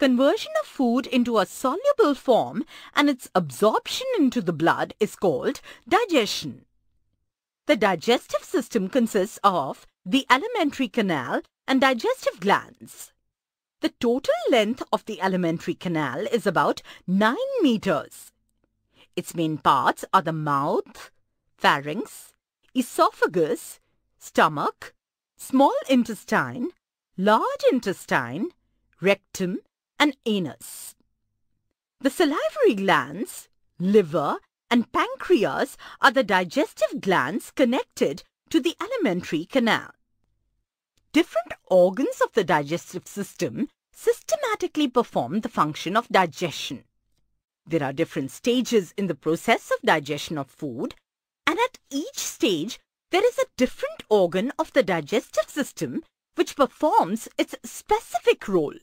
Conversion of food into a soluble form and its absorption into the blood is called digestion. The digestive system consists of the alimentary canal and digestive glands. The total length of the alimentary canal is about 9 meters. Its main parts are the mouth, pharynx, esophagus, stomach, small intestine, large intestine, rectum and anus. The salivary glands, liver, and pancreas are the digestive glands connected to the alimentary canal. Different organs of the digestive system systematically perform the function of digestion. There are different stages in the process of digestion of food, and at each stage there is a different organ of the digestive system which performs its specific role.